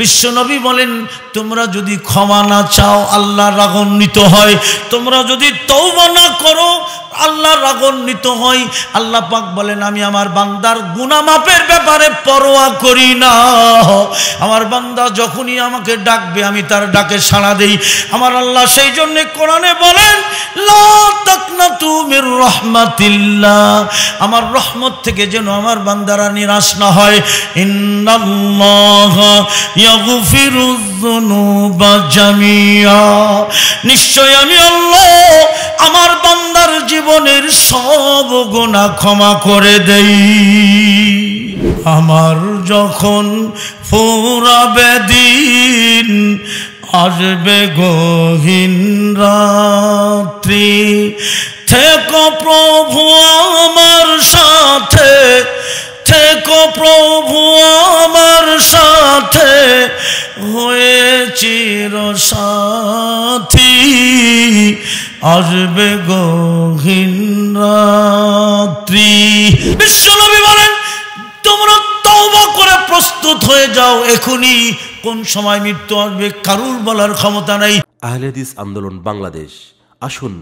বিশ্বনবী বলেন তোমরা যদি ক্ষমা না চাও আল্লাহ রাগন্বিত হয় তোমরা যদি তৌবা না করো আল্লাহ রাগন্বিত হই আল্লাহ পাক বলেন আমি আমার বান্দার গুণামাপের ব্যাপারে পরোয়া করি না আমার বান্দা যখনই আমাকে ডাকবে আমি তার ডাকে সাড়া দেই আমার আল্লাহ সেই জন্যে কোরআনে বলেন রহমাতিল্লাহ আমার রহমত থেকে যেন আমার বান্দারা নিরাশ না হয় নিশ্চয় আমি আল্লাহ আমার বান্দার জীবনের সব গুণা ক্ষমা করে দেই আমার যখন ফুরাবে দিন আসবে গহীন রাত্রি থেকো প্রভু আমার সাথে থেকো প্রভু আমার সাথে হয়ে চির সাথী আসবে গহীন রাত্রি বিশ্বনবী বলেন তোমরা তওবা করে প্রস্তুত হয়ে যাও এখনই কোন সময় মৃত্যু আসবে কারুর বলার ক্ষমতা নাই হাদিস আন্দোলন বাংলাদেশ আসুন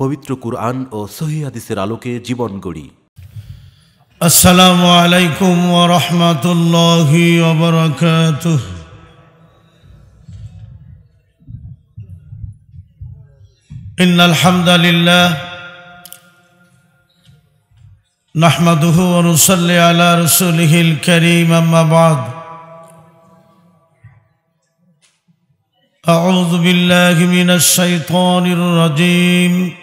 পবিত্র কুরআন ও সহি হাদিসের আলোকে জীবন গড়ি আসসালামু আলাইকুম ওয়া রাহমাতুল্লাহি ওয়া বারাকাতুহু إن الحمد لله نحمده ونصلي على رسوله الكريم أما بعد أعوذ بالله من الشيطان الرجيم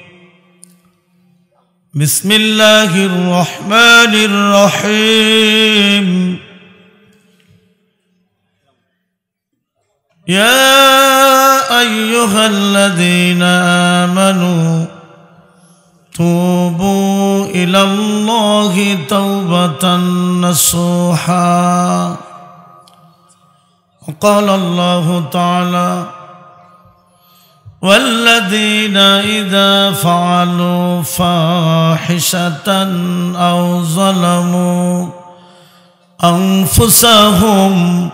بسم الله الرحمن الرحيم يا أيها الذين آمنوا توبوا إلى الله توبة نصوحا وقال الله تعالى والذين إذا فعلوا فاحشة أو ظلموا أنفسهم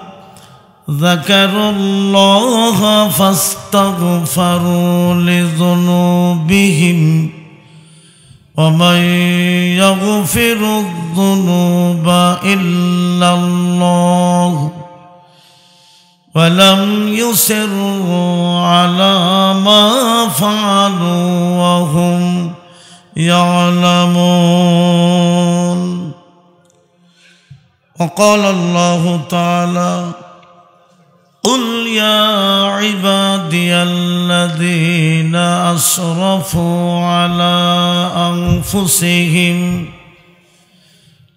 ذكروا الله فاستغفروا لذنوبهم ومن يغفر الذنوب إلا الله ولم يصروا على ما فعلوا وهم يعلمون وقال الله تعالى يا عبادي الذين أسرفوا على أنفسهم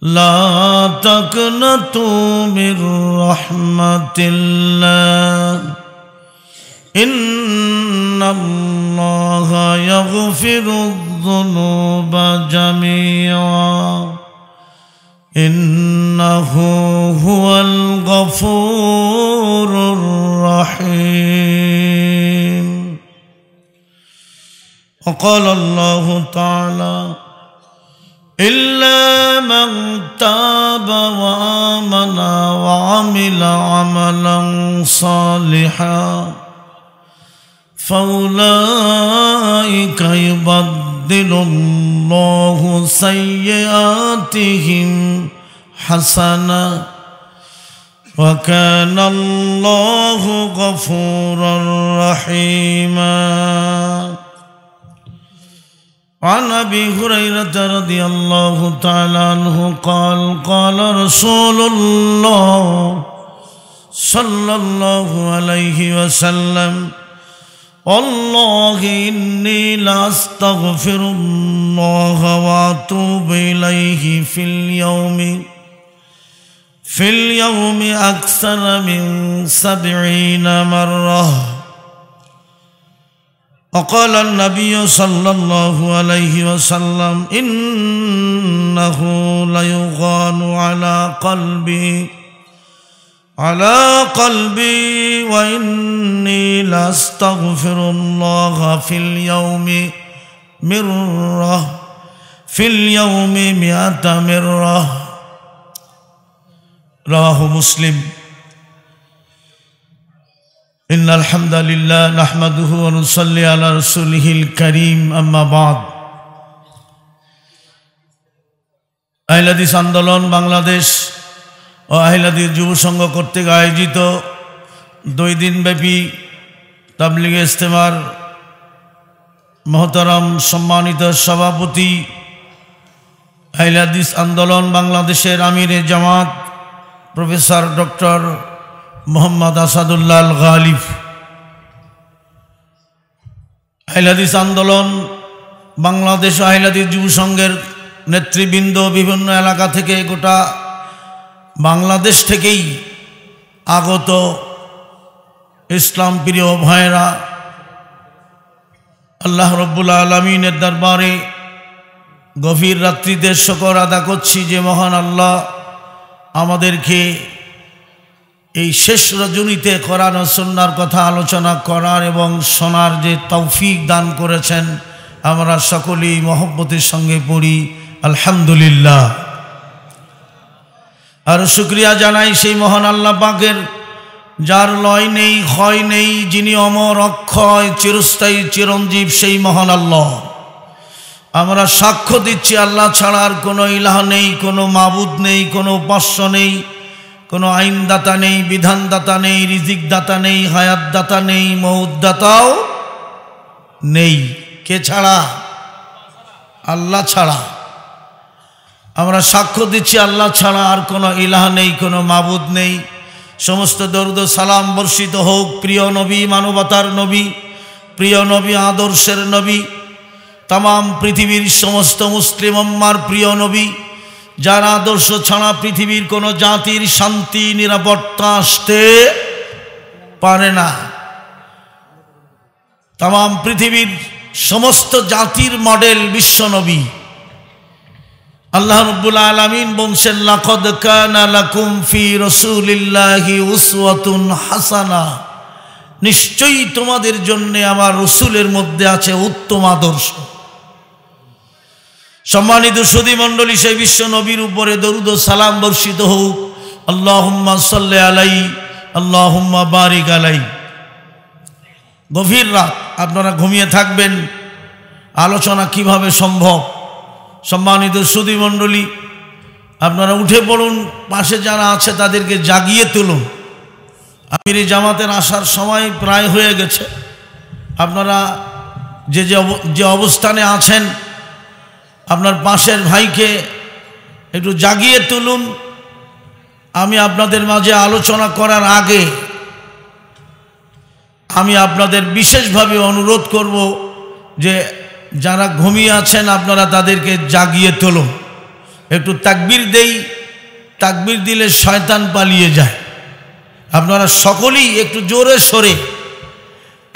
لا تقنطوا من رحمة الله إن الله يغفر الذنوب جميعا إنه هو الغفور الرحيم وقال الله تعالى إلا من تاب وآمن وعمل عملا صالحا فأولئك يبدل الله سيئاتهم حسنا وكان الله غفورا رحيما عن أبي هريرة رضي الله تعالى عنه قال قال رسول الله صلى الله عليه وسلم والله إني لأستغفر الله وأتوب إليه في اليوم في اليوم أكثر من سبعين مرة وقال النبي صلى الله عليه وسلم إنه ليغان على قلبي على قلبي وإني لأستغفر الله في اليوم مرة في اليوم مئة مرة রাহু মুসলিম ان الحمد لله نحمده ونصلي على رسوله الكريم اما بعد আহিলাদিস আন্দোলন বাংলাদেশ ও আহিলাদিস যুব সংঘ কর্তৃক আয়োজিত দুই দিন ব্যাপী তাবলিগ ইস্তেমার মহতারাম সম্মানিত সভাপতি আহিলাদিস আন্দোলন বাংলাদেশের আমিরে জামাত প্রফেসর ডক্টর মোহাম্মদ আসাদুল্লাহ গালিফ আহলাদিস আন্দোলন বাংলাদেশ আহলাদিস যুব সংঘের নেতৃবৃন্দ বিভিন্ন এলাকা থেকে গোটা বাংলাদেশ থেকেই আগত ইসলাম প্রিয় ভাইরা আল্লাহ রব্বুল আলমিনের দরবারে গভীর রাত্রিদের শকর আদা করছি যে মহান আল্লাহ আমাদেরকে এই শেষ রজনীতে কোরআন সন্ন্যার কথা আলোচনা করার এবং শোনার যে তৌফিক দান করেছেন আমরা সকলেই মহব্বতের সঙ্গে পড়ি আলহামদুলিল্লাহ আর শুক্রিয়া জানাই সেই মহান আল্লাহ পাকের যার লয় নেই ক্ষয় নেই যিনি অমর অক্ষয় চিরস্থায়ী চিরঞ্জীব সেই মহান আল্লাহ আমরা সাক্ষ্য দিচ্ছি আল্লাহ ছাড়া আর কোনো ইলাহ নেই কোনো মাবুদ নেই কোনো উপাস্য নেই কোনো আইনদাতা নেই বিধানদাতা নেই রিজিকদাতা নেই হায়াতদাতা নেই মহুদাতাও নেই কে ছাড়া আল্লাহ ছাড়া আমরা সাক্ষ্য দিচ্ছি আল্লাহ ছাড়া আর কোনো ইলাহ নেই কোনো মাবুদ নেই সমস্ত দরুদ সালাম বর্ষিত হোক প্রিয় নবী মানবতার নবী প্রিয় নবী আদর্শের নবী তাম পৃথিবীর সমস্ত মুসলিম অম্মার প্রিয় নবী যার আদর্শ ছাড়া পৃথিবীর কোনো জাতির শান্তি নিরাপত্তা আসতে পারে না তাম পৃথিবীর সমস্ত জাতির মডেল বিশ্বনবী আল্লাহ রব্বুল আলমিন বলছেন লাকদ কানালাকুম ফি রসুলিল্লাহি উসওয়াতুন হাসানা নিশ্চয়ই তোমাদের জন্যে আমার রসুলের মধ্যে আছে উত্তম আদর্শ সম্মানিত সুদী মন্ডলী সেই বিশ্ব নবীর উপরে দরুদ সালাম বর্ষিত হোক আল্লাহ সাল্লে আলাই আল্লাহ বারিক আলাই গভীর রাত আপনারা ঘুমিয়ে থাকবেন আলোচনা কিভাবে সম্ভব সম্মানিত সুদী মন্ডলী আপনারা উঠে পড়ুন পাশে যারা আছে তাদেরকে জাগিয়ে তুলুন আমির জামাতের আসার সময় প্রায় হয়ে গেছে আপনারা যে যে অবস্থানে আছেন আপনার পাশের ভাইকে একটু জাগিয়ে তুলুন আমি আপনাদের মাঝে আলোচনা করার আগে আমি আপনাদের বিশেষভাবে অনুরোধ করব যে যারা ঘুমিয়ে আছেন আপনারা তাদেরকে জাগিয়ে তুলুন একটু তাকবির দেই তাকবির দিলে শয়তান পালিয়ে যায় আপনারা সকলেই একটু জোরে সরে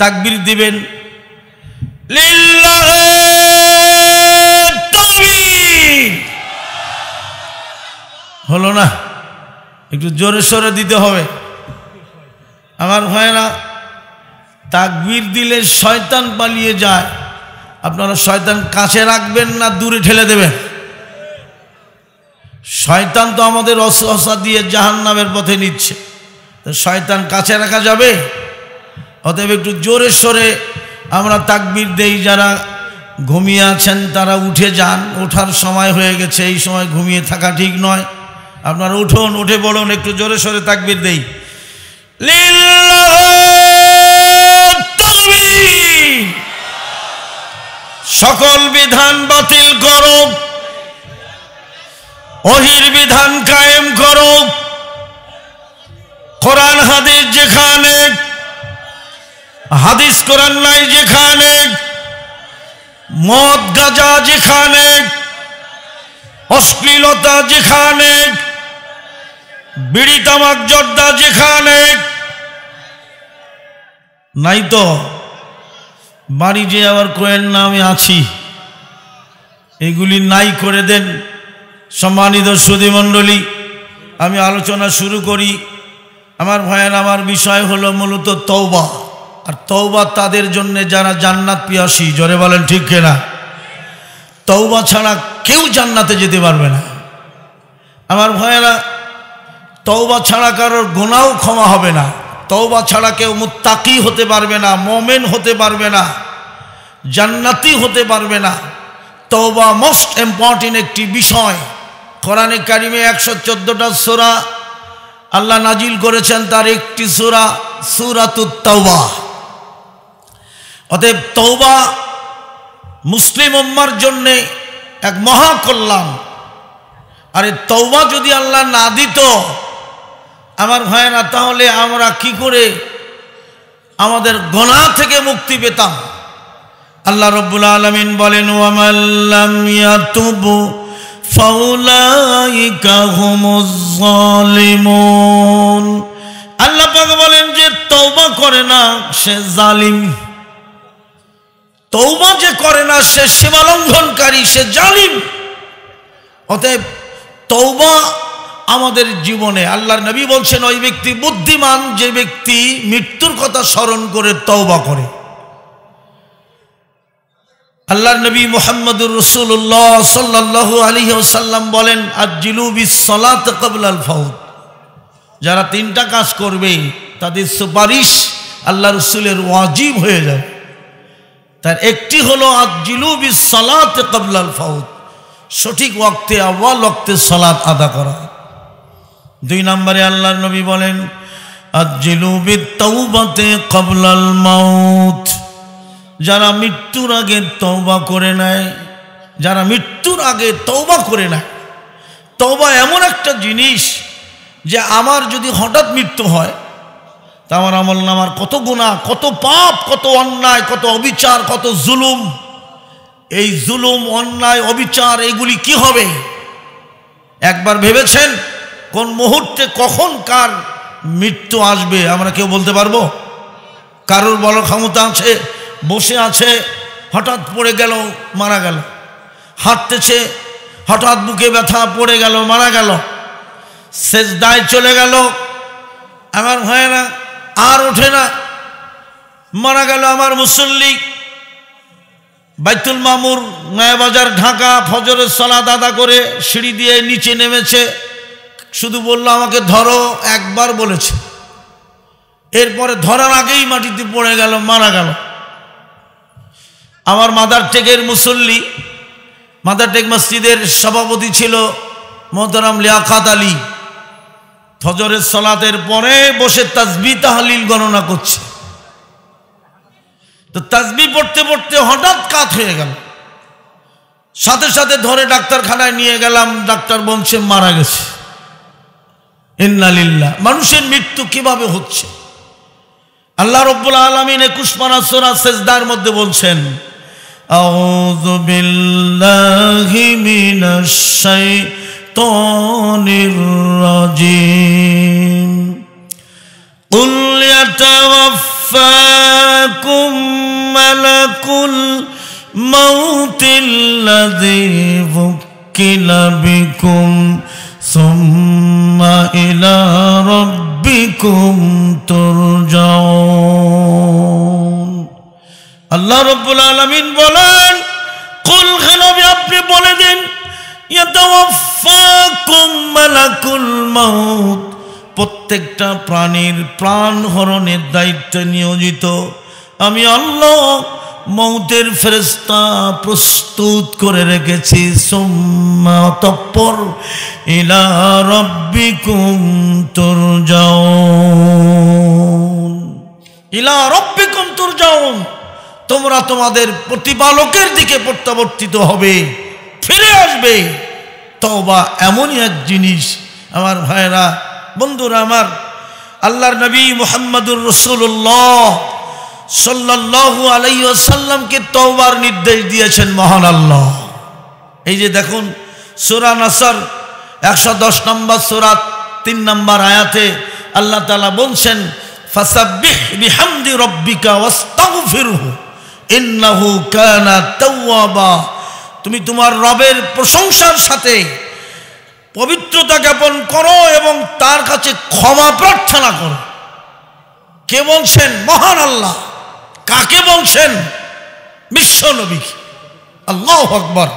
তাকবির দিবেন লিল্লাহ হলো না একটু জোরে সোরে দিতে হবে আমার না তাকবির দিলে শয়তান পালিয়ে যায় আপনারা শয়তান কাছে রাখবেন না দূরে ঠেলে দেবেন শয়তান তো আমাদের অসহসা দিয়ে জাহান নামের পথে নিচ্ছে তো শয়তান কাছে রাখা যাবে অতএব একটু জোরে সোরে আমরা তাকবির দেই যারা ঘুমিয়ে আছেন তারা উঠে যান ওঠার সময় হয়ে গেছে এই সময় ঘুমিয়ে থাকা ঠিক নয় আপনার উঠুন উঠে বলুন একটু জোরে সোরে তাকবির দেই সকল বিধান বাতিল করো অহির বিধান কায়েম করো কোরআন হাদিস যেখানে হাদিস কোরআন নাই যেখানে মদ গাজা যেখানে অশ্লীলতা যেখানে বিড়ি তামাক জর্দা যেখানে নাই তো বাড়ি যে আবার কোয়ের নামে আছি এগুলি নাই করে দেন সম্মানিত সুদীমণ্ডলী আমি আলোচনা শুরু করি আমার ভয়ের আমার বিষয় হলো মূলত তৌবা আর তৌবা তাদের জন্য যারা জান্নাত পিয়াসী জরে বলেন ঠিক কেনা তৌবা ছাড়া কেউ জান্নাতে যেতে পারবে না আমার ভয়েরা তওবা ছাড়া কারোর গোনাও ক্ষমা হবে না তওবা ছাড়া কেউ মুত্তাকি হতে পারবে না মোমেন হতে পারবে না জান্নাতি হতে পারবে না তওবা মোস্ট ইম্পর্টেন্ট একটি বিষয় কোরআনে কারিমে একশো চোদ্দোটা সোরা আল্লাহ নাজিল করেছেন তার একটি সুরা সুরাতুত্তওবা অতএব তওবা মুসলিম উম্মার জন্যে এক মহাকল্যাণ আরে তওবা যদি আল্লাহ না দিত আমার ভাইয়েরা তাহলে আমরা কি করে আমাদের গোনা থেকে মুক্তি পেতাম আল্লাহ রব্বুল আলমিন বলেন আল্লাহ বলেন যে তৌবা করে না সে জালিম তৌবা যে করে না সে সীমালঙ্ঘনকারী সে জালিম অতএব তৌবা আমাদের জীবনে আল্লাহর নবী বলছেন ওই ব্যক্তি বুদ্ধিমান যে ব্যক্তি মৃত্যুর কথা স্মরণ করে তওবা করে আল্লাহর নবী মোহাম্মদুর রসুল্লাহ সাল্লাহ বলেন সাল্লাম বলেন আজিলুবিসালাত কবলাল ফাউদ যারা তিনটা কাজ করবে তাদের সুপারিশ আল্লাহ রসুলের ওয়াজিব হয়ে যায় তার একটি হলো আজিলুবিসালাত কবলাল ফাউদ সঠিক ওয়াক্তে আওয়াল ওয়াক্তে সালাত আদা করা দুই নম্বরে আল্লাহর নবী বলেন কবলাল মাউথ যারা মৃত্যুর আগে তৌবা করে নেয় যারা মৃত্যুর আগে তৌবা করে নেয় তৌবা এমন একটা জিনিস যে আমার যদি হঠাৎ মৃত্যু হয় তা আমার আমল নামার কত গুণা কত পাপ কত অন্যায় কত অবিচার কত জুলুম এই জুলুম অন্যায় অবিচার এগুলি কি হবে একবার ভেবেছেন কোন মুহূর্তে কখন কার মৃত্যু আসবে আমরা কেউ বলতে পারবো কারোর বড় ক্ষমতা আছে বসে আছে হঠাৎ পড়ে গেল মারা গেল হাঁটতেছে হঠাৎ বুকে ব্যথা পড়ে গেল মারা গেল শেষ দায় চলে গেল আমার হয় না আর ওঠে না মারা গেল আমার মুসল্লি বাইতুল মামুর নয়াবাজার ঢাকা ফজরের সলা দাদা করে সিঁড়ি দিয়ে নিচে নেমেছে শুধু বলল আমাকে ধরো একবার বলেছে এরপরে ধরার আগেই মাটিতে পড়ে গেল মারা গেল আমার মাদার টেকের মুসল্লি মাদার টেক মসজিদের সভাপতি ছিল মোহতারাম লিয়াকাত আলী ফজরের সলাতের পরে বসে তাজবি তাহলিল গণনা করছে তো তাজবি পড়তে পড়তে হঠাৎ কাত হয়ে গেল সাথে সাথে ধরে ডাক্তারখানায় নিয়ে গেলাম ডাক্তার বংশে মারা গেছে ইন্নালিল্লা মানুষের মৃত্যু কিভাবে হচ্ছে আল্লাহ রব্বুল আলমিন একুশ মানা সোনা শেষদার মধ্যে বলছেন মৌতিল্লা দেব কিলাবিকুম সম ثم إلى ربكم আল্লাহ রব্বুল আলমিন বলেন কুল খানবি আপনি বলে দিন প্রত্যেকটা প্রাণীর প্রাণ হরণের দায়িত্বে নিয়োজিত আমি আল্লাহ মৌতের ফেরেস্তা প্রস্তুত করে রেখেছি সোম্মা তপ্পর ইলা রব্বি তোর যাও ইলা রব্বি তোর যাও তোমরা তোমাদের প্রতিপালকের দিকে প্রত্যাবর্তিত হবে ফিরে আসবে তবা এমনই এক জিনিস আমার ভাইরা বন্ধুরা আমার আল্লাহর নবী মোহাম্মদুর রসুল্লাহ সাল্লাহু আলাইসাল্লামকে তওবার নির্দেশ দিয়েছেন মহান আল্লাহ এই যে দেখুন সুরা নাসর একশো দশ নম্বর সুরাত তিন নম্বর আয়াতে আল্লাহ তালা বলছেন ফাসাবিহ বিহামদি রব্বিকা ওয়াস্তাগফিরহু ইন্নাহু কানা তাওয়াবা তুমি তোমার রবের প্রশংসার সাথে পবিত্রতা জ্ঞাপন করো এবং তার কাছে ক্ষমা প্রার্থনা করো কে বলছেন মহান আল্লাহ কাকে বলছেন বিশ্ব নবীকে আল্লাহ আকবর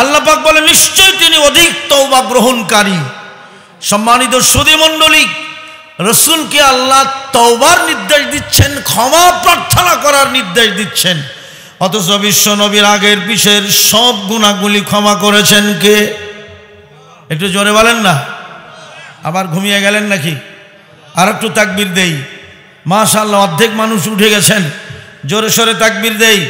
আল্লাপাক বলে নিশ্চয় তিনি অধিক তৌবা গ্রহণকারী সম্মানিত সুদীমণ্ডলী রসুলকে আল্লাহ তৌবার নির্দেশ দিচ্ছেন ক্ষমা প্রার্থনা করার নির্দেশ দিচ্ছেন অথচ বিশ্ব নবীর আগের পিছের সব গুণাগুলি ক্ষমা করেছেন কে একটু জোরে বলেন না আবার ঘুমিয়ে গেলেন নাকি আর একটু তাকবির দেই মাশাল্লাহ অর্ধেক মানুষ উঠে গেছেন জোরে সোরে তাকবির দেই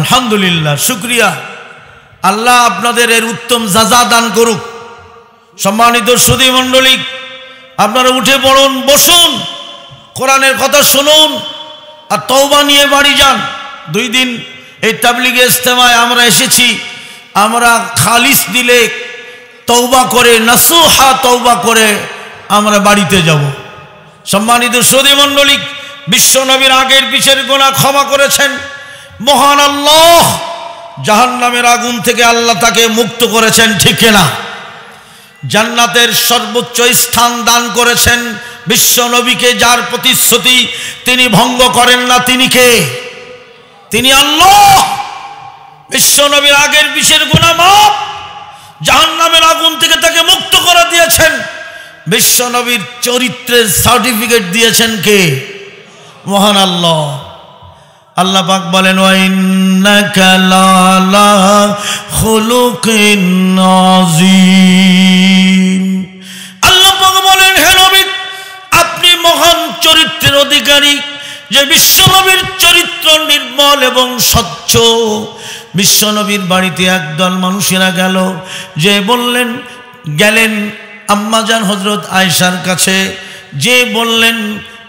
আলহামদুলিল্লাহ শুক্রিয়া আল্লাহ আপনাদের এর উত্তম যাজা দান করুক সম্মানিত সুদী মণ্ডলী আপনারা উঠে পড়ুন বসুন কোরআনের কথা শুনুন আর তৌবা নিয়ে বাড়ি যান দুই দিন এই তাবলিগে ইস্তেমায় আমরা এসেছি আমরা খালিস দিলে তৌবা করে নাসুহা তৌবা করে আমরা বাড়িতে যাব সম্মানিত সৌদি বিশ্ব বিশ্বনবীর আগের পিছের গোনা ক্ষমা করেছেন মহান আল্লাহ জাহান নামের আগুন থেকে আল্লাহ তাকে মুক্ত করেছেন ঠিক না জান্নাতের সর্বোচ্চ স্থান দান করেছেন বিশ্বনবীকে যার প্রতিশ্রুতি তিনি ভঙ্গ করেন না তিনি কে তিনি আল্লাহ বিশ্বনবীর আগের বিশের মাফ জাহান নামের আগুন থেকে তাকে মুক্ত করে দিয়েছেন বিশ্বনবীর চরিত্রের সার্টিফিকেট দিয়েছেন কে মহান আল্লাহ আল্লাহ পাক বলেন আল্লাহ পাক বলেন হেনবী আপনি মহান চরিত্রের অধিকারী যে বিশ্বনবীর চরিত্র নির্মল এবং স্বচ্ছ বিশ্বনবীর বাড়িতে একদল মানুষেরা গেল যে বললেন গেলেন আম্মাজান হজরত আয়সার কাছে যে বললেন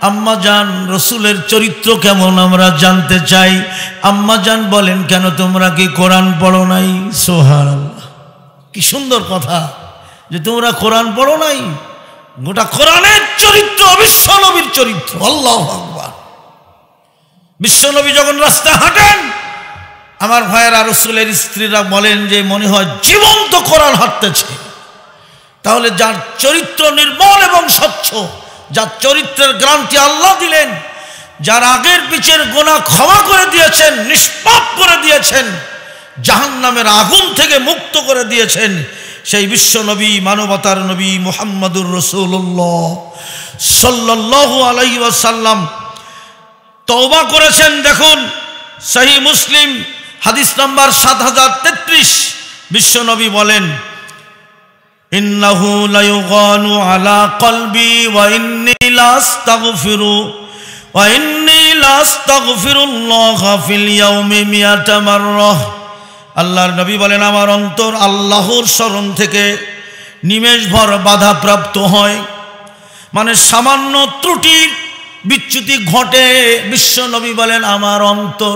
আম্মা যান রসুলের চরিত্র কেমন আমরা জানতে চাই আম্মা যান বলেন কেন তোমরা কি কোরআন পড়ো নাই সোহার কি সুন্দর কথা যে তোমরা কোরআন পড়ো নাই গোটা কোরআনের চরিত্র বিশ্বনবীর চরিত্র আল্লাহ ভগবান বিশ্বনবী যখন রাস্তা হাঁটেন আমার আর রসুলের স্ত্রীরা বলেন যে মনে হয় জীবন্ত কোরআন হাঁটতেছে তাহলে যার চরিত্র নির্মল এবং স্বচ্ছ যার চরিত্রের গ্রান্তি আল্লাহ দিলেন যার আগের পিছের গোনা ক্ষমা করে দিয়েছেন নিষ্পাপ করে দিয়েছেন জাহান নামের আগুন থেকে মুক্ত করে দিয়েছেন সেই বিশ্ব নবী মানবতার নবী মোহাম্মদুর রসুল্লাহ সাল্লাহ আলাই ওয়াসাল্লাম তওবা করেছেন দেখুন সেই মুসলিম হাদিস নম্বর সাত হাজার তেত্রিশ বিশ্বনবী বলেন إنه ليغان على قلبي وإني لا أستغفر وإني لا أستغفر الله في اليوم مئة আল্লাহর নবী বলেন আমার অন্তর আল্লাহর স্মরণ থেকে নিমেষভর বাধাপ্রাপ্ত হয় মানে সামান্য ত্রুটির বিচ্যুতি ঘটে বিশ্ব নবী বলেন আমার অন্তর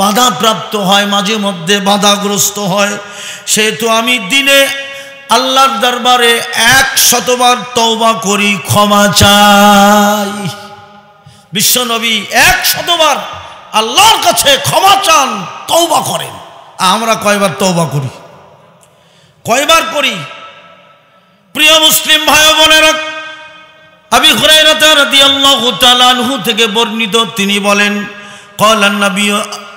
বাধাপ্রাপ্ত হয় মাঝে মধ্যে বাধাগ্রস্ত হয় সেহেতু আমি দিনে আল্লাহর দরবারে এক শতবার তওবা করি ক্ষমা চাই বিশ্বনবী এক শতবার আল্লাহর কাছে ক্ষমা চান তওবা করেন আমরা কয়বার তওবা করি কয়বার করি প্রিয় মুসলিম ভাই বোনেরা আবি হুরাইরাতা রাদিয়াল্লাহু তাআলা আনহু থেকে বর্ণিত তিনি বলেন قال النبي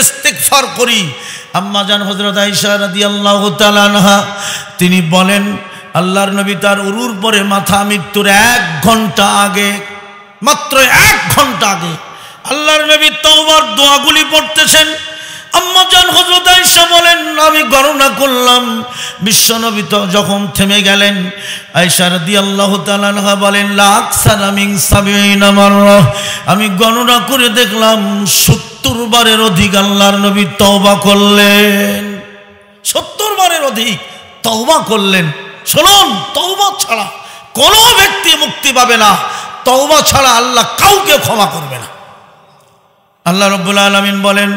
ইস্তেকফার করি আম্মাজান হজরত আইসা রাদি আল্লাহ তালানহা তিনি বলেন আল্লাহর নবী তার উরুর পরে মাথা মৃত্যুর এক ঘন্টা আগে মাত্র এক ঘন্টা আগে আল্লাহর নবী তওবার দোয়াগুলি পড়তেছেন আম্মাজান বলেন আমি গণনা করলাম বিশ্বনবী তো যখন থেমে গেলেন আল্লাহ সাবিন আমি গণনা করে দেখলাম সত্তর বারের অধিক আল্লাহর নবী তওবা করলেন সত্তর বারের অধিক তওবা করলেন শুনুন তহবা ছাড়া কোন ব্যক্তি মুক্তি পাবে না তওবা ছাড়া আল্লাহ কাউকে ক্ষমা করবে না আল্লাহ রব্বুল আলমিন বলেন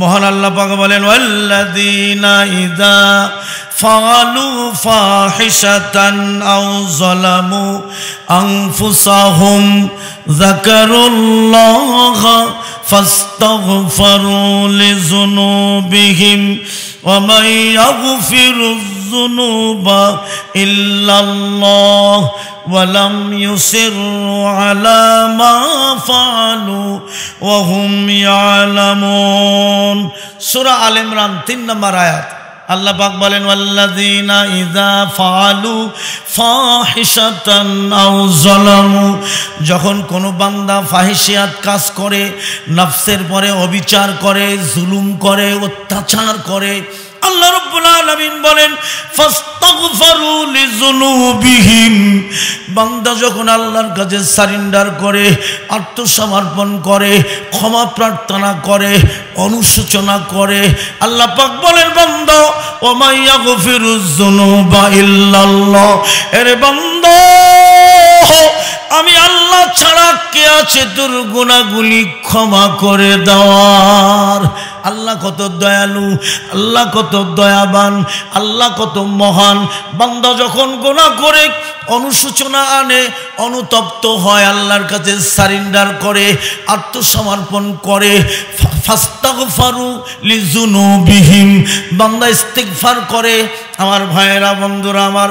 মহান আল্লাহ পাক বলেন ওয়াল্লাযীনা ইযা ফালু ফাহিশাতান আও যালামু আনফুসাহুম যাকারুল্লাহ ফাস্তাগফিরু লিযুনুবিহিম ওয়া মাই الذنوب إلا الله ولم يصروا على ما فعلوا وهم يعلمون سورة آل عمران تين نمبر آيات আল্লাহ পাক বলেন ওয়াল্লাযীনা ইযা ফাআলু ফাহিশাতান আও যালামু যখন কোনো বান্দা ফাহিশিয়াত কাজ করে নফসের পরে অবিচার করে জুলুম করে অত্যাচার করে আল্লাহ রব্বুল আলামিন বলেন বান্দা যখন আল্লাহর কাছে সারেন্ডার করে আত্মসমর্পণ করে ক্ষমা প্রার্থনা করে অনুশোচনা করে আল্লাহ পাক বলেন বন্ধ ওমাইয়া গফিরুজ যুনুবা ইল্লাল্লাহ এরে বান্দা আমি আল্লাহ ছাড়া কে আছে তোর গুণাগুলি ক্ষমা করে দেওয়ার আল্লাহ কত দয়ালু আল্লাহ কত দয়াবান আল্লাহ কত মহান বান্দা যখন গোনা করে অনুসূচনা আনে অনুতপ্ত হয় আল্লাহর কাছে সারিন্ডার করে আত্মসমর্পণ করে ফাস্তাগফারু লিজুনুবিহিম বান্দা ইস্তিগফার করে আমার ভাইয়েরা বন্ধুরা আমার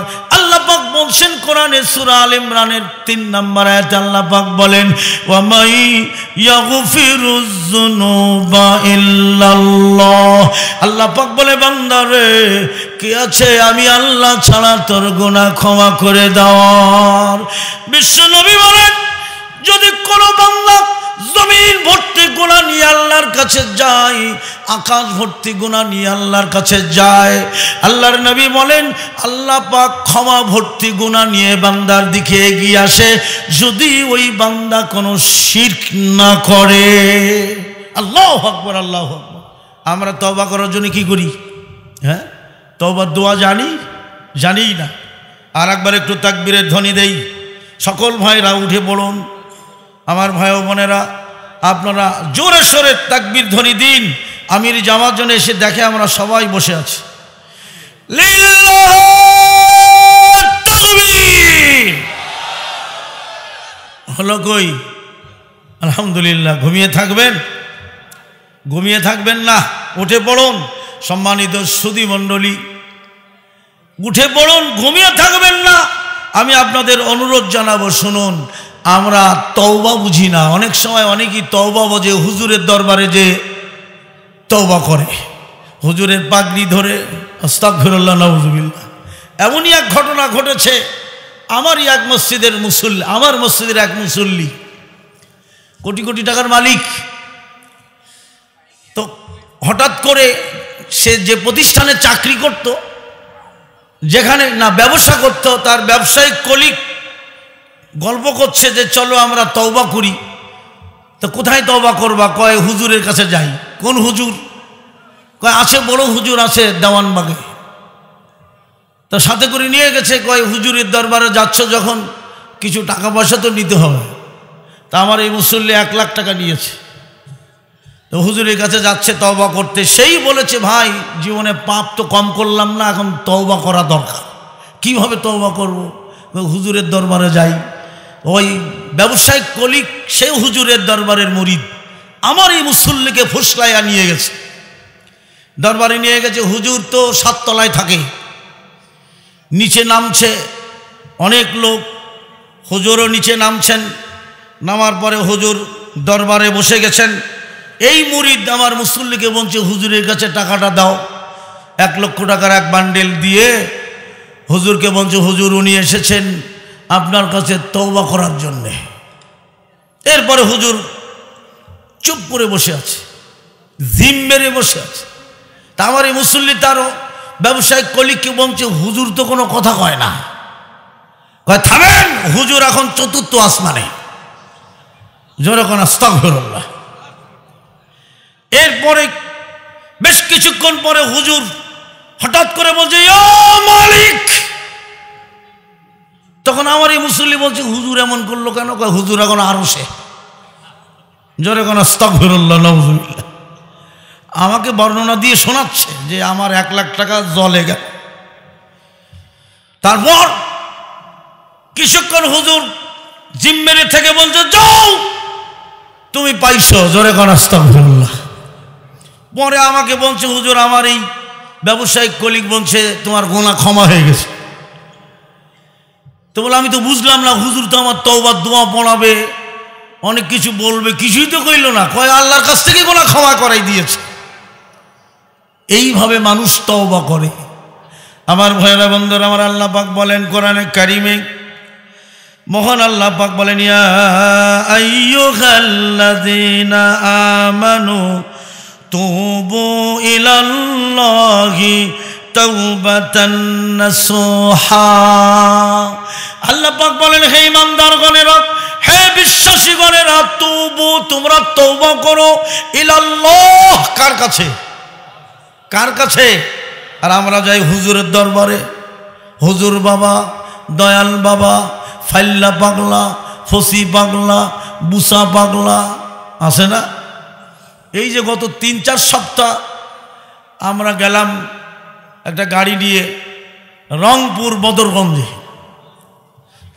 বলছেন কোরআনে সুরা আল ইমরানের তিন নম্বর আয়াত আল্লাহ পাক বলেন ওয়ামাই ইয়াগফিরুয-যুনুবা ইল্লাল্লাহ আল্লাহ পাক বলে বান্দা রে কি আছে আমি আল্লাহ ছাড়া তোর গুনাহ ক্ষমা করে বিশ্ব নবী বলেন যদি কোনো বান্দা জমিন ভর্তি গোনা নিয়ে আল্লাহর কাছে যায় আকাশ ভর্তি গোনা নিয়ে আল্লাহর কাছে যায় আল্লাহর নবী বলেন আল্লাহ পাক ক্ষমা ভর্তি গোনা নিয়ে বান্দার দিকে এগিয়ে আসে যদি ওই বান্দা কোনো শির্ক না করে আল্লাহ আকবর আল্লাহ আকবর আমরা তবা করার জন্য কি করি হ্যাঁ তওবা দোয়া জানি জানি না আর একবার একটু তাকবীরের ধ্বনি দেই সকল ভাইরা উঠে বলুন আমার ভাই বোনেরা আপনারা জোরে সোরে তাকবির ধ্বনি দিন আমির জামার জন্য এসে দেখে আমরা সবাই বসে আছি হলো কই আলহামদুলিল্লাহ ঘুমিয়ে থাকবেন ঘুমিয়ে থাকবেন না উঠে পড়ুন সম্মানিত সুদী মণ্ডলী উঠে পড়ুন ঘুমিয়ে থাকবেন না আমি আপনাদের অনুরোধ জানাবো শুনুন আমরা তওবা বুঝি না অনেক সময় অনেকেই তওবা বোঝে হুজুরের দরবারে যে তওবা করে হুজুরের পাগড়ি ধরে আস্তাক ফিরল্লা নজুবিল্লা এমনই এক ঘটনা ঘটেছে আমারই এক মসজিদের মুসল্লি আমার মসজিদের এক মুসল্লি কোটি কোটি টাকার মালিক তো হঠাৎ করে সে যে প্রতিষ্ঠানে চাকরি করত যেখানে না ব্যবসা করত তার ব্যবসায়িক কলিক গল্প করছে যে চলো আমরা তওবা করি তো কোথায় তওবা করবা কয় হুজুরের কাছে যাই কোন হুজুর কয় আছে বড় হুজুর আছে দেওয়ানবাগে তো সাথে করে নিয়ে গেছে কয় হুজুরের দরবারে যাচ্ছ যখন কিছু টাকা পয়সা তো নিতে হবে তা আমার এই মুসল্লি এক লাখ টাকা নিয়েছে তো হুজুরের কাছে যাচ্ছে তওবা করতে সেই বলেছে ভাই জীবনে পাপ তো কম করলাম না এখন তওবা করা দরকার কিভাবে তওবা করবো হুজুরের দরবারে যাই ওই ব্যবসায়িক কলিক সে হুজুরের দরবারের মরিদ আমার এই মুসল্লিকে ফুসলাইয়া নিয়ে গেছে দরবারে নিয়ে গেছে হুজুর তো সাততলায় থাকে নিচে নামছে অনেক লোক হুজুরও নিচে নামছেন নামার পরে হুজুর দরবারে বসে গেছেন এই মুরিদ আমার মুসল্লিকে বলছে হুজুরের কাছে টাকাটা দাও এক লক্ষ টাকার এক বান্ডেল দিয়ে হুজুরকে বলছে হুজুর উনি এসেছেন আপনার কাছে তৌবা করার জন্যে এরপরে হুজুর চুপ করে বসে আছে জিম মেরে বসে আছে তা আমার এই মুসল্লি তারও ব্যবসায়িক কলিককে বলছে হুজুর তো কোনো কথা কয় না কয় থামেন হুজুর এখন চতুর্থ আসমানে যেরকম আস্তকরল্লাহ এরপরে বেশ কিছুক্ষণ পরে হুজুর হঠাৎ করে বলছে মালিক তখন আমার এই মুসল্লি বলছে হুজুর এমন করলো কেন হুজুর এখন আরো সে জোরে কোন স্তকফিরুল্লাহ আমাকে বর্ণনা দিয়ে শোনাচ্ছে যে আমার এক লাখ টাকা জলে গেল তারপর কিছুক্ষণ হুজুর জিম্মেরে থেকে বলছে যাও তুমি পাইছ জোরে ফেরুল্লাহ পরে আমাকে বলছে হুজুর আমার এই ব্যবসায়িক কলিক বলছে তোমার গোনা ক্ষমা হয়ে গেছে তো বলে আমি তো বুঝলাম না হুজুর তো আমার তওবার দোয়া পড়াবে অনেক কিছু বলবে কিছুই তো কইল না কয় আল্লাহর কাছ থেকে গোনা ক্ষমা করাই দিয়েছে এইভাবে মানুষ তওবা করে আমার ভয়রা বন্ধুর আমার আল্লাহ পাক বলেন কোরআনে কারিমে মোহন আল্লাহ পাক বলেন ইয়া আমানু তুবু ইলাল্লাহি আল্লাহ পাক বলেন হে ইমানদার গণের হে বিশ্বাসী গণের তুবু তোমরা তৌবা করো ইলাল্লাহ কার কাছে কার কাছে আর আমরা যাই হুজুরের দরবারে হুজুর বাবা দয়াল বাবা ফাইল্লা পাগলা ফসি পাগলা বুসা পাগলা আছে না এই যে গত তিন চার সপ্তাহ আমরা গেলাম একটা গাড়ি নিয়ে রংপুর বদরগঞ্জে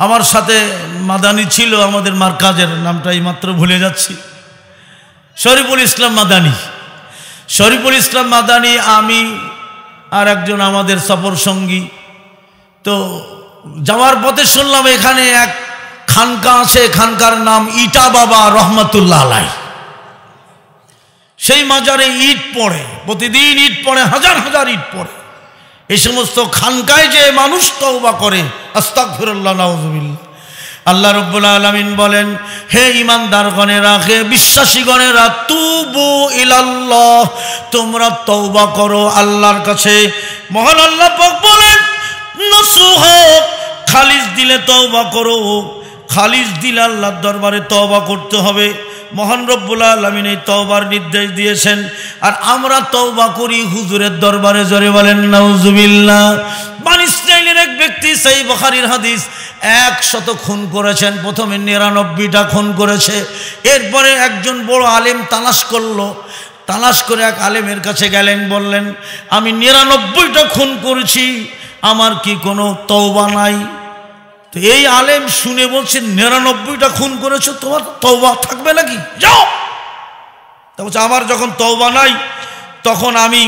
আমার সাথে মাদানি ছিল আমাদের মার্কাজের নামটা এই মাত্র ভুলে যাচ্ছি শরীফুল ইসলাম মাদানি শরীফুল ইসলাম মাদানি আমি আর একজন আমাদের সফর সঙ্গী তো যাওয়ার পথে শুনলাম এখানে এক খানকা আছে খানকার নাম ইটা বাবা রহমতুল্লাহ আলাই সেই মাজারে ইট পড়ে প্রতিদিন ইট পড়ে হাজার হাজার ইট পড়ে এই সমস্ত খানকায় যে মানুষ তওবা করে আস্তাক ফিরল্লাহ আল্লাহ রব্বুল আলমিন বলেন হে ইমানদার গণেরা হে বিশ্বাসী গণেরা তুবু ইলাল্লাহ তোমরা তওবা করো আল্লাহর কাছে মহান আল্লাহ বলেন নসুহ খালিজ দিলে তওবা করো খালিজ দিলে আল্লাহর দরবারে তওবা করতে হবে মহান রব্বুল আলমিন এই তওবার নির্দেশ দিয়েছেন আর আমরা তওবা করি হুজুরের দরবারে জরে বলেন নাউজুবিল্লা বান ইসরায়েলের এক ব্যক্তি সেই বখারির হাদিস একশত খুন করেছেন প্রথমে নিরানব্বইটা খুন করেছে এরপরে একজন বড় আলেম তালাশ করলো তালাশ করে এক আলেমের কাছে গেলেন বললেন আমি নিরানব্বইটা খুন করেছি আমার কি কোনো তওবা নাই তো এই আলেম শুনে বলছে নিরানব্বইটা খুন করেছো তোমার তওবা থাকবে নাকি যাও তা বলছে আমার যখন তওবা নাই তখন আমি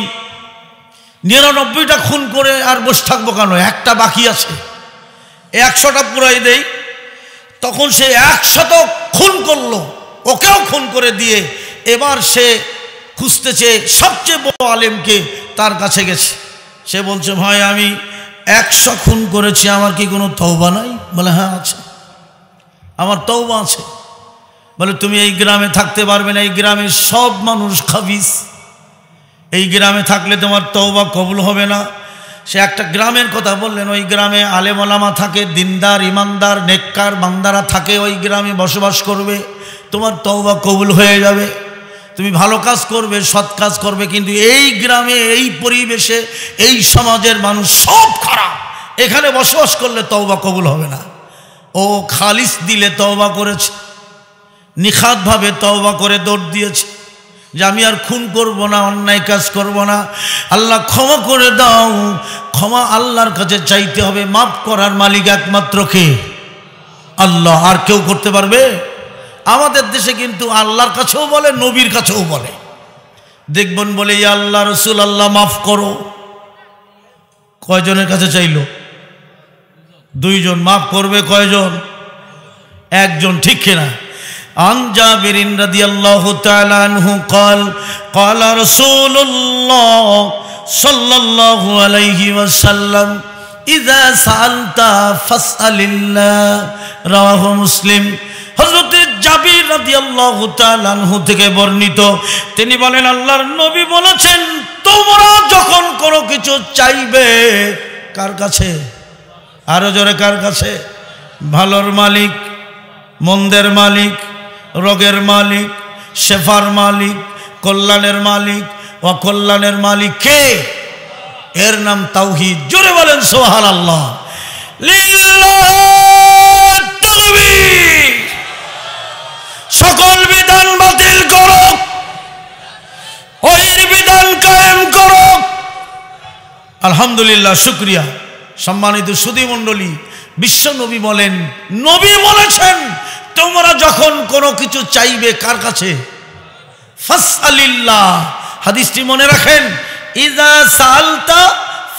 নিরানব্বইটা খুন করে আর বসে থাকবো কেন একটা বাকি আছে একশোটা পুরাই দেই তখন সে একশত খুন করলো ওকেও খুন করে দিয়ে এবার সে খুঁজতেছে সবচেয়ে বড় আলেমকে তার কাছে গেছে সে বলছে ভাই আমি একশো খুন করেছি আমার কি কোনো তৌবা নাই বলে হ্যাঁ আছে আমার তৌবা আছে বলে তুমি এই গ্রামে থাকতে পারবে না এই গ্রামের সব মানুষ খাবিস এই গ্রামে থাকলে তোমার তৌবা কবুল হবে না সে একটা গ্রামের কথা বললেন ওই গ্রামে আলেমলামা থাকে দিনদার ইমানদার নেককার বান্দারা থাকে ওই গ্রামে বসবাস করবে তোমার তওবা কবুল হয়ে যাবে তুমি ভালো কাজ করবে সৎ কাজ করবে কিন্তু এই গ্রামে এই পরিবেশে এই সমাজের মানুষ সব খারাপ এখানে বসবাস করলে তওবা কবুল হবে না ও খালিস দিলে তওবা করেছে নিখাতভাবে তওবা করে দৌড় দিয়েছে যে আমি আর খুন করব না অন্যায় কাজ করব না আল্লাহ ক্ষমা করে দাও ক্ষমা আল্লাহর কাছে চাইতে হবে মাফ করার মালিক একমাত্র কে আল্লাহ আর কেউ করতে পারবে আমাদের দেশে কিন্তু আল্লাহর কাছেও বলে নবীর কাছেও বলে দেখবেন বলে ইয়া আল্লাহ রসুল আল্লাহ মাফ করো কয়জনের কাছে চাইল দুইজন মাফ করবে কয়জন একজন ঠিক কিনা মুসলিম হজরতে জাবি রাদি আল্লাহ লালহু থেকে বর্ণিত তিনি বলেন আল্লাহর নবী বলেছেন তোমরা যখন কোনো কিছু চাইবে কার কাছে আরো জোরে কার কাছে ভালোর মালিক মন্দের মালিক রোগের মালিক শেফার মালিক কল্যাণের মালিক অকল্যাণের মালিক কে এর নাম তাওহিদ জোরে বলেন সোহাল আল্লাহ সকল বিধান বাতিল করো ওহির বিধান কায়েম করো আলহামদুলিল্লাহ শুক্রিয়া সম্মানিত সুদীমণ্ডলী বিশ্ব নবী বলেন নবী বলেছেন তোমরা যখন কোনো কিছু চাইবে কার কাছে ফাসালিল্লাহ হাদিসটি মনে রাখেন ইজা সালতা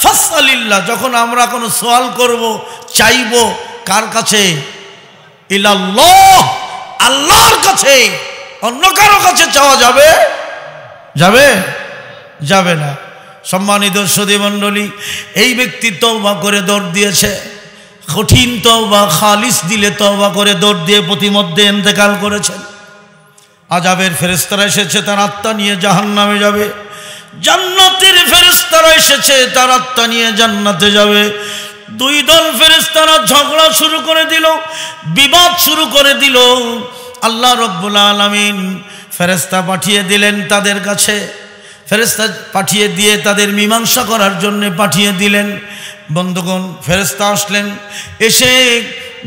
ফাসালিল্লাহ যখন আমরা কোনো সোয়াল করব চাইব কার কাছে ইলাল্লাহ আল্লাহর কাছে অন্য কারো কাছে চাওয়া যাবে যাবে যাবে না সম্মানিত সদী মণ্ডলী এই ব্যক্তি তওবা করে দৌড় দিয়েছে কঠিন তওবা খালিস দিলে তওবা করে দৌড় দিয়ে প্রতিমধ্যে এন্তেকাল করেছেন আজাবের ফেরেস্তারা এসেছে তার আত্মা নিয়ে জাহান নামে যাবে জান্নাতের ফেরেস্তারা এসেছে তার আত্মা নিয়ে জান্নাতে যাবে দুই দল ফেরেস্তারা ঝগড়া শুরু করে দিল বিবাদ শুরু করে দিল আল্লাহ রব্বুল আলমিন ফেরেস্তা পাঠিয়ে দিলেন তাদের কাছে ফেরেস্তা পাঠিয়ে দিয়ে তাদের মীমাংসা করার জন্য পাঠিয়ে দিলেন বন্ধুগণ ফেরেস্তা আসলেন এসে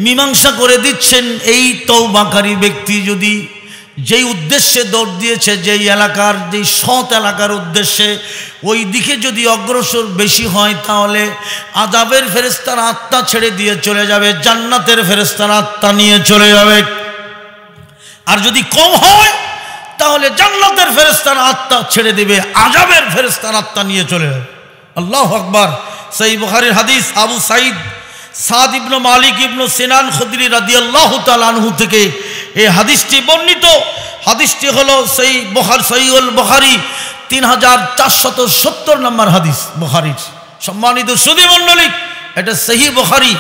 মীমাংসা করে দিচ্ছেন এই তৌবাকারী ব্যক্তি যদি যেই উদ্দেশ্যে দৌড় দিয়েছে যেই এলাকার যেই সৎ এলাকার উদ্দেশ্যে ওই দিকে যদি অগ্রসর বেশি হয় তাহলে আদাবের ফেরেস্তার আত্মা ছেড়ে দিয়ে চলে যাবে জান্নাতের ফেরেস্তার আত্মা নিয়ে চলে যাবে আর যদি কম হয় তাহলে জান্নাতের ফেরেস্তার আত্মা ছেড়ে দিবে আজাবের ফেরেস্তার আত্মা নিয়ে চলে যাবে আল্লাহ আকবর সেই বখারির হাদিস আবু সাইদ সাদ ইবনু মালিক ইবনু সিনান খুদরি রাদি আল্লাহ তালানহু থেকে এই হাদিসটি বর্ণিত হাদিসটি হল সেই বহার সৈয়ল বহারি তিন হাজার চারশত সত্তর নম্বর হাদিস বহারির সম্মানিত সুদী মণ্ডলী এটা সেই বহারি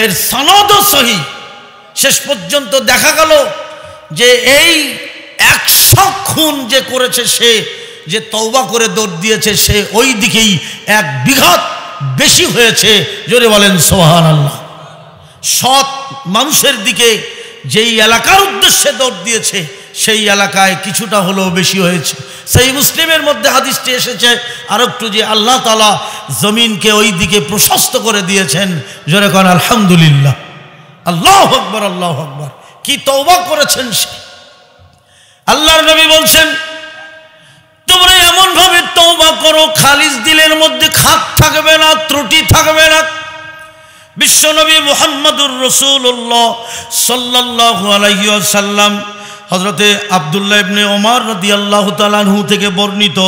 এর সনদ সহি শেষ পর্যন্ত দেখা গেল যে এই একশো খুন যে করেছে সে যে তৌবা করে দৌড় দিয়েছে সে ওই দিকেই এক বিঘাত বেশি হয়েছে জোরে বলেন সোহান আল্লাহ সৎ মানুষের দিকে যেই এলাকার উদ্দেশ্যে দৌড় দিয়েছে সেই এলাকায় কিছুটা হলেও বেশি হয়েছে সেই মুসলিমের মধ্যে হাদিসটি এসেছে আর একটু যে আল্লাহ তালা জমিনকে ওই দিকে প্রশস্ত করে দিয়েছেন জোরে কন আলহামদুলিল্লাহ আল্লাহ আকবর আল্লাহ আকবর কি তৌবা করেছেন সে আল্লাহর নবী বলছেন তোমরা এমনভাবে তৌবা করো খালিজ দিলের মধ্যে খাত থাকবে না ত্রুটি থাকবে না বিশ্বনবী মোহাম্মদুর রসুল্লাহ সাল্লাহ আলহিউসাল্লাম হজরতে আবদুল্লাহ ইবনে ওমর রদি আল্লাহ তালাহু থেকে বর্ণিত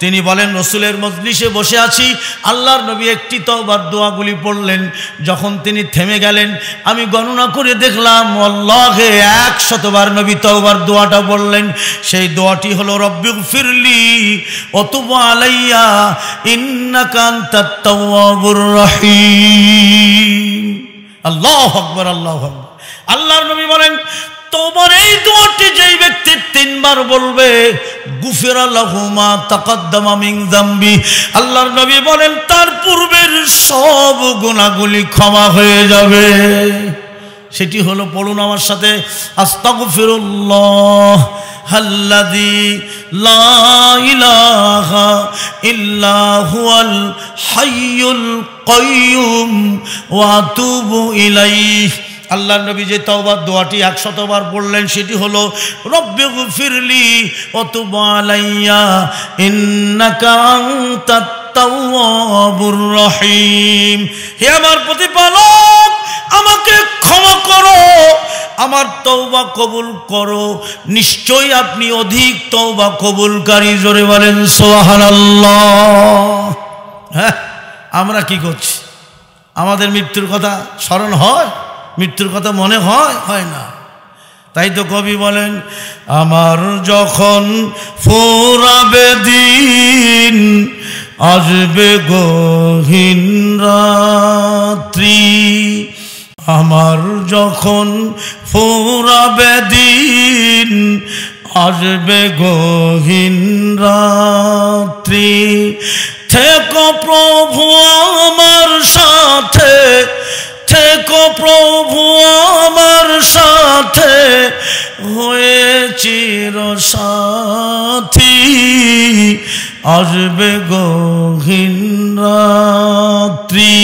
তিনি বলেন রসুলের মজলিসে বসে আছি আল্লাহর নবী একটি তবার দোয়াগুলি পড়লেন যখন তিনি থেমে গেলেন আমি গণনা করে দেখলাম অল্লাহে এক শতবার নবী তবার দোয়াটা বললেন সেই দোয়াটি হলো রব্বি ফিরলি অতুব আলাইয়া ইন্নাকান্তাবুর রহিম আল্লাহ হকবর আল্লাহ হকবর আল্লাহর নবী বলেন তোমার এই দোয়াটি যেই ব্যক্তি তিনবার বলবে গুফের আল্লাহুমা তাকাদ্দামা মিং দাম্বি আল্লাহর নবী বলেন তার পূর্বের সব গুণাগুলি ক্ষমা হয়ে যাবে সেটি হলো পড়ুন আমার সাথে আস্তাগু ফিরুল্লাহ হাল্লাদি লাইলাহা ইল্লাহুয়াল হাইয়ুল কয়ুম ওয়াতুবু ইলাইহ আল্লাহ নবী যে তওবার দোয়াটি একশতবার বললেন সেটি হলো রব্বে ফিরলি ও তুমালাইয়া রহিম হে আমার প্রতিপালক আমাকে ক্ষমা করো আমার তৌবা কবুল করো নিশ্চয়ই আপনি অধিক তৌবা কবুলকারী জোরে বলেন সোহান হ্যাঁ আমরা কি করছি আমাদের মৃত্যুর কথা স্মরণ হয় মৃত্যুর কথা মনে হয় হয় না তাই তো কবি বলেন আমার যখন ফোরাবে দিন আসবে গহীন রাত্রি আমার যখন ফোরাবে দিন আসবে গহীন রাত্রি থেকো প্রভু আমার সা সাথে হয়ে চিরসাথী আসবে গহীন রাত্রি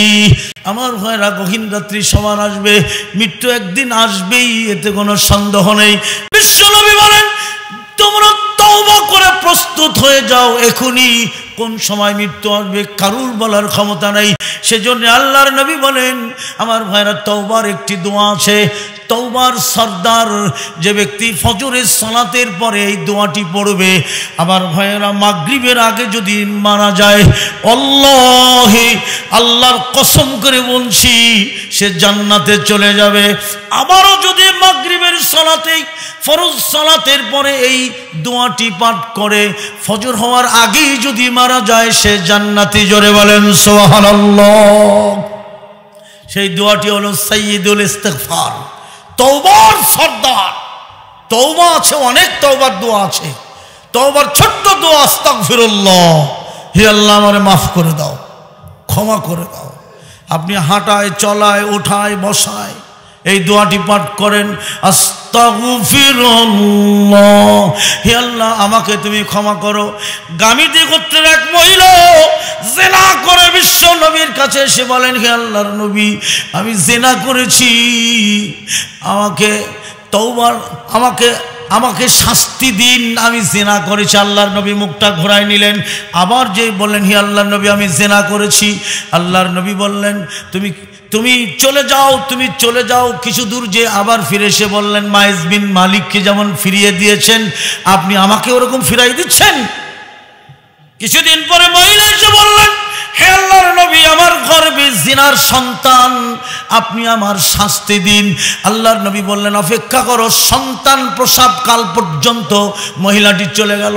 আমার ভয়রা গহীন রাত্রি সবার আসবে মৃত্যু একদিন আসবেই এতে কোনো সন্দেহ নেই বিশ্বনবী বলেন তোমরা তওবা করে প্রস্তুত হয়ে যাও এখনই কোন সময় মৃত্যু আসবে কারুর বলার ক্ষমতা নেই সেজন্য আল্লাহর নবী বলেন আমার ভাইরা তওবার একটি দোয়া আছে তৌবার সর্দার যে ব্যক্তি ফজরের সলাতের পরে এই দোয়াটি পড়বে আবার ভাইয়েরা মাগরিবের আগে যদি মারা যায় অল্লাহ আল্লাহর কসম করে বলছি সে জান্নাতে চলে যাবে আবারও যদি মাগরিবের সলাতেই ফরজ সলাতের পরে এই দোয়াটি পাঠ করে ফজর হওয়ার আগেই যদি মারা যায় সে জান্নাতি জোরে বলেন সোহাল সেই দোয়াটি হলো সৈয়দুল ইস্তফার তৌবার সর্দার তৌবা আছে অনেক তৌবার দোয়া আছে তৌবার ছোট্ট দোয়া আস্তাক ফিরুল্লাহ হে আল্লাহ আমারে মাফ করে দাও ক্ষমা করে দাও আপনি হাঁটায় চলায় ওঠায় বসায় এই দোয়াটি পাঠ করেন আমাকে তুমি ক্ষমা করো গামিদি গোত্রের এক মহিলা জেনা করে বিশ্ব নবীর কাছে এসে বলেন হে আল্লাহর নবী আমি জেনা করেছি আমাকে তৌবার আমাকে আমাকে শাস্তি দিন আমি জেনা করেছি আল্লাহর নবী মুখটা ঘোরায় নিলেন আবার যে বললেন হি আল্লাহর নবী আমি জেনা করেছি আল্লাহর নবী বললেন তুমি তুমি চলে যাও তুমি চলে যাও কিছু দূর যে আবার ফিরে এসে বললেন মাইজ বিন মালিককে যেমন ফিরিয়ে দিয়েছেন আপনি আমাকে ওরকম ফিরাই দিচ্ছেন কিছুদিন পরে মহিলা এসে বললেন হে আল্লাহ নবী আমার গর্বে জিনার সন্তান আপনি আমার শাস্তি দিন আল্লাহর নবী বললেন অপেক্ষা করো সন্তান প্রসাব কাল পর্যন্ত মহিলাটি চলে গেল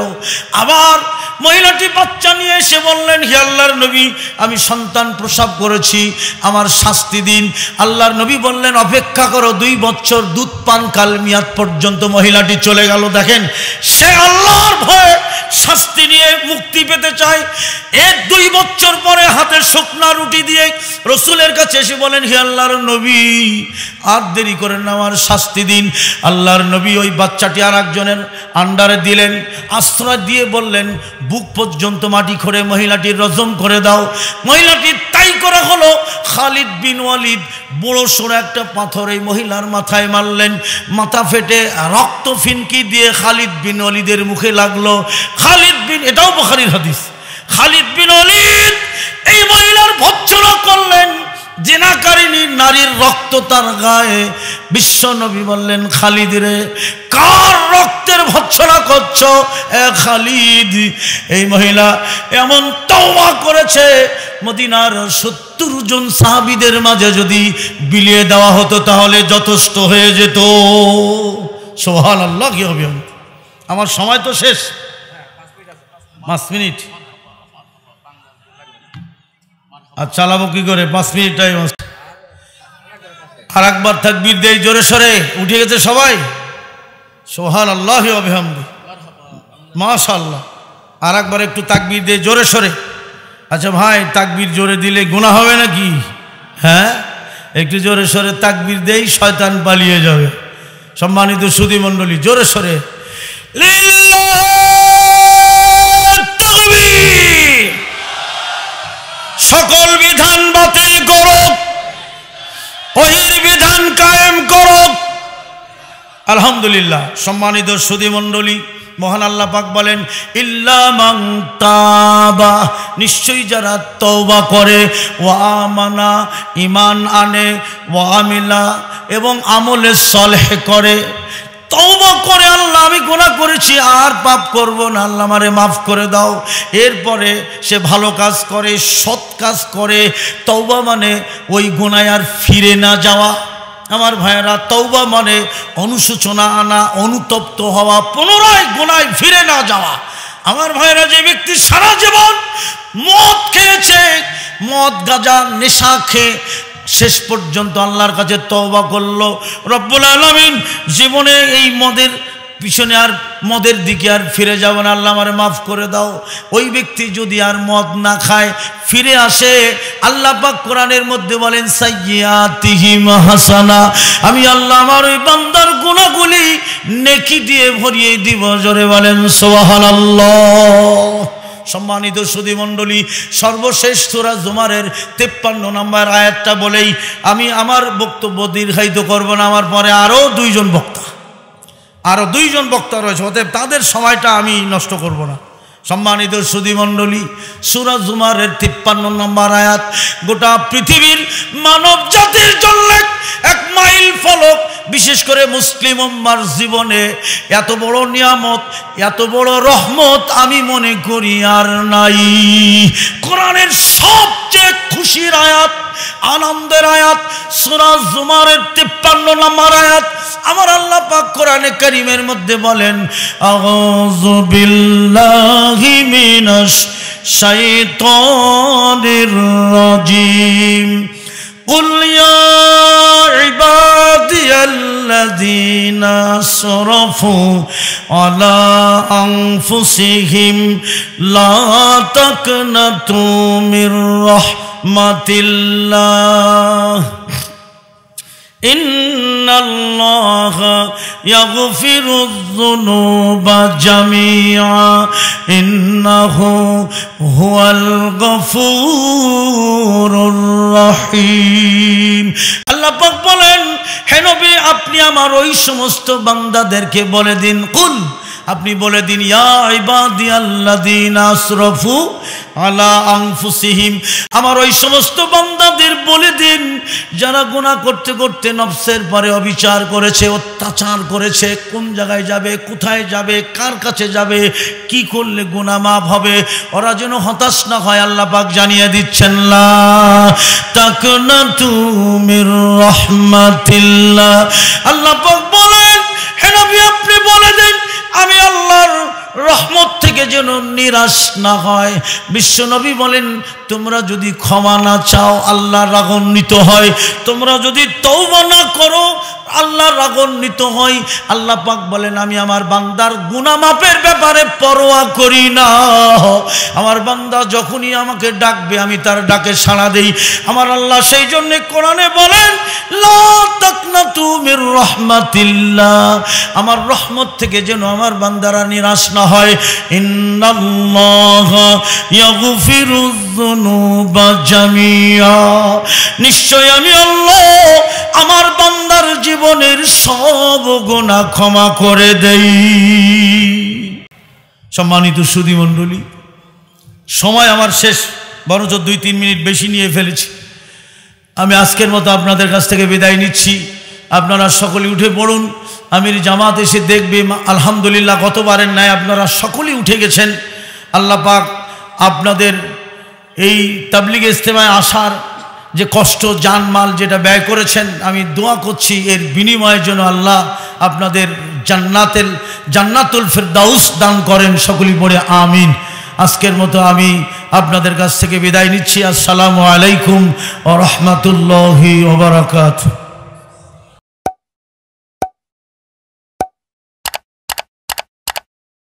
আবার মহিলাটি বাচ্চা নিয়ে এসে বললেন হে আল্লাহর নবী আমি সন্তান প্রসাব করেছি আমার শাস্তি দিন আল্লাহর নবী বললেন অপেক্ষা করো দুই বছর দুধ পান কাল মেয়াদ পর্যন্ত মহিলাটি চলে গেল দেখেন সে আল্লাহর ভয়ে শাস্তি নিয়ে মুক্তি পেতে চায় এর দুই বছর পরে হাতের শুকনা রুটি দিয়ে রসুলের কাছে এসে বলেন হে আল্লাহর নবী আর দেরি করেন আমার শাস্তি দিন আল্লাহর নবী ওই বাচ্চাটি আর একজনের আন্ডারে দিলেন আশ্রয় দিয়ে বললেন বুক পর্যন্ত মাটি খড়ে মহিলাটির রজম করে দাও মহিলাটির তাই করা হলো খালিদ বিন ওয়ালিদ বড় সড়ো একটা পাথর এই মহিলার মাথায় মারলেন মাথা ফেটে রক্ত ফিনকি দিয়ে খালিদ বিন ওয়ালিদের মুখে লাগলো খালিদ বিন এটাও বখারির হাদিস খালিদ বিন অলিদ পর ভৎসনা করলেন জেনাকারিনী নারীর রক্ত তার গায়ে বিশ্ব নবী বললেন খালিদিরে কার রক্তের ভৎসনা করছ খালিদ এই মহিলা এমন তওবা করেছে মদিনার সত্তর জন সাহাবিদের মাঝে যদি বিলিয়ে দেওয়া হতো তাহলে যথেষ্ট হয়ে যেত সোহান আল্লাহ কি হবে আমার সময় তো শেষ পাঁচ মিনিট আর চালাবো কি করে পাঁচ মিনিট টাইম আছে আর একবার থাকবি দেই জোরে সরে উঠে গেছে সবাই সোহান আল্লাহ অভিহামদি মাশাল্লাহ আর একবার একটু তাকবির দিয়ে জোরে সরে আচ্ছা ভাই তাকবির জোরে দিলে গুণা হবে নাকি হ্যাঁ একটু জোরে সরে তাকবির দেই শয়তান পালিয়ে যাবে সম্মানিত সুদী মণ্ডলী জোরে সরে সকল বিধান বাতিল করুক ওহির বিধান কায়েম করুক আলহামদুলিল্লাহ সম্মানিত সুদী মণ্ডলী মহান আল্লাহ পাক বলেন ইল্লামাং তাবা নিশ্চয়ই যারা তওবা করে ওয়ামানা ইমান আনে ওয়ামিলা এবং আমলে সলহে করে তওবা করে আল্লাহ আমি গোনা করেছি আর পাপ করব না আল্লাহ আমারে মাফ করে দাও এরপরে সে ভালো কাজ করে সৎ কাজ করে তৌবা মানে ওই গোনায় আর ফিরে না যাওয়া আমার ভাইয়েরা তৌবা মানে অনুশোচনা আনা অনুতপ্ত হওয়া পুনরায় গোনায় ফিরে না যাওয়া আমার ভাইয়েরা যে ব্যক্তি সারা জীবন মদ খেয়েছে মদ গাজা নেশা খেয়ে শেষ পর্যন্ত আল্লাহর কাছে তওবা করলো রব্বুল আলমিন জীবনে এই মদের পিছনে আর মদের দিকে আর ফিরে যাব না আল্লাহ আমার মাফ করে দাও ওই ব্যক্তি যদি আর মদ না খায় ফিরে আসে আল্লাহ পাক কোরআনের মধ্যে বলেন সাইয়াতিহিম হাসানা আমি আল্লাহ আমার ওই বান্দার গুণাগুলি নেকি দিয়ে ভরিয়ে দিব জোরে বলেন সোহান আল্লাহ সম্মানিত সুদীমণ্ডলী সর্বশেষ সুরা জুমারের তেপ্পান্ন নম্বর আয়াতটা বলেই আমি আমার বক্তব্য দীর্ঘায়িত করব না আমার পরে আরও দুইজন বক্তা আরও দুইজন বক্তা রয়েছে অতএব তাদের সময়টা আমি নষ্ট করব না সম্মানিত সুদীমণ্ডলী সুরা জুমারের তিপ্পান্ন নম্বর আয়াত গোটা পৃথিবীর মানব জাতির জন্য এক মাইল ফলক বিশেষ করে মুসলিম উম্মার জীবনে এত বড় নিয়ামত এত বড় রহমত আমি মনে করি আর নাই কোরআনের সবচেয়ে খুশির আয়াত আনন্দের আয়াত সুরাজ জুমারের তিপ্পান্ন নম্বর আয়াত আমার আল্লাহ পাক কোরআনে করিমের মধ্যে বলেন শাইতানির রাজিম قل يا عبادي الذين اسرفوا على انفسهم لا تقنطوا من رحمه الله إن إن الله يغفر الذنوب جميعا إنه هو الغفور الرحيم আল্লাহ পাক বলেন হে নবী আপনি আমার ওই সমস্ত বান্দাদেরকে বলে দিন কুল আপনি বলে দিন আশরফু আলা আংফুসিহিম আমার ওই সমস্ত বান্দাদের বলে দিন যারা গুণা করতে করতে নফসের পরে অবিচার করেছে অত্যাচার করেছে কোন জায়গায় যাবে কোথায় যাবে কার কাছে যাবে কি করলে গুণা মাফ হবে ওরা যেন হতাশ না হয় আল্লাহ পাক জানিয়ে দিচ্ছেন লা তাক না তুমি রহমাতিল্লাহ আল্লাহ পাক বলেন হেনবি আপনি বলে দেন আমি আল্লাহর রহমত থেকে যেন নিরাশ না হয় বিশ্বনবী বলেন তোমরা যদি ক্ষমা না চাও আল্লাহ রাগন্বিত হয় তোমরা যদি তৌবা না করো আল্লাহ রাগন্বিত হই আল্লাহ পাক বলেন আমি আমার বান্দার গুণামাপের ব্যাপারে পরোয়া করি না আমার বান্দা যখনই আমাকে ডাকবে আমি তার ডাকে সাড়া দেই আমার আল্লাহ সেই জন্যে কোরআনে বলেন রহমাতিল্লাহ আমার রহমত থেকে যেন আমার বান্দারা নিরাশ না হয় নিশ্চয় আমি আল্লাহ আমার বান্দার জীবনের সব গোনা ক্ষমা করে দেই সম্মানিত সুদীমণ্ডলী সময় আমার শেষ বরঞ্চ দুই তিন মিনিট বেশি নিয়ে ফেলেছি আমি আজকের মতো আপনাদের কাছ থেকে বিদায় নিচ্ছি আপনারা সকলে উঠে পড়ুন আমির জামাত এসে দেখবে আলহামদুলিল্লাহ কতবারের ন্যায় আপনারা সকলে উঠে গেছেন আল্লাপাক আপনাদের এই তাবলিগ ইজতেমায় আসার যে কষ্ট জানমাল যেটা ব্যয় করেছেন আমি দোয়া করছি এর বিনিময়ের জন্য আল্লাহ আপনাদের জান্নাতের জান্নাতুল ফেরদাউস দান করেন সকলি পড়ে আমিন আজকের মতো আমি আপনাদের কাছ থেকে বিদায় নিচ্ছি আসসালামু আলাইকুম ও রহমতুল্লাহি ওবরাকাত